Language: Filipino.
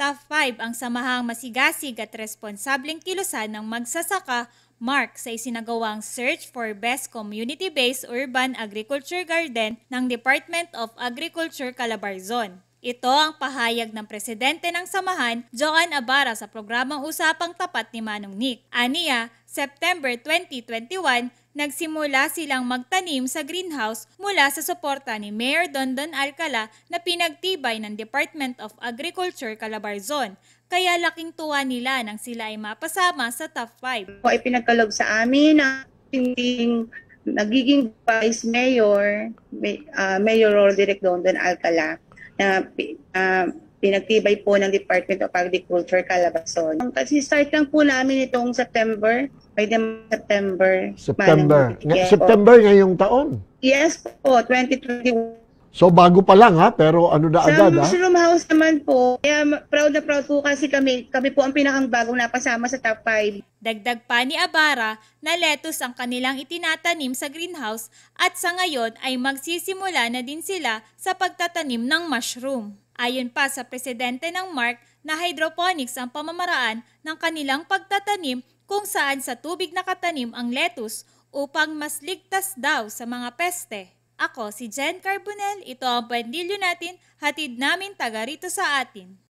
Top 5 ang samahang masigasig at responsableng kilusan ng magsasaka Mark sa isinagawang Search for Best Community-Based Urban Agriculture Garden ng Department of Agriculture Calabarzon. Ito ang pahayag ng presidente ng samahan, Joan Abara sa programang Usapang Tapat ni Manong Nick. Aniya, September 2021, Nagsimula silang magtanim sa greenhouse mula sa suporta ni Mayor Dondon Alcala na pinagtibay ng Department of Agriculture Calabarzon. Kaya laking tuwa nila nang sila ay mapasama sa top 5. Ay pinagkalob sa amin ang ating nagiging vice mayor, uh, Mayor Roderick Dondon Alcala na uh, pinagtibay po ng Department of Agriculture Calabarzon. Kasi start lang po namin itong September by the September. September. Ng- September po. Oh. ngayong taon? Yes po, 2021. So bago pa lang ha, pero ano na agad ha? Sa Mushroom House naman po, kaya proud na proud po kasi kami, kami po ang pinakang bagong napasama sa top 5. Dagdag pa ni Abara na letos ang kanilang itinatanim sa greenhouse at sa ngayon ay magsisimula na din sila sa pagtatanim ng mushroom. Ayon pa sa presidente ng Mark na hydroponics ang pamamaraan ng kanilang pagtatanim kung saan sa tubig nakatanim ang lettuce upang mas ligtas daw sa mga peste. Ako si Jen Carbonell, ito ang pandilyo natin, hatid namin taga rito sa atin.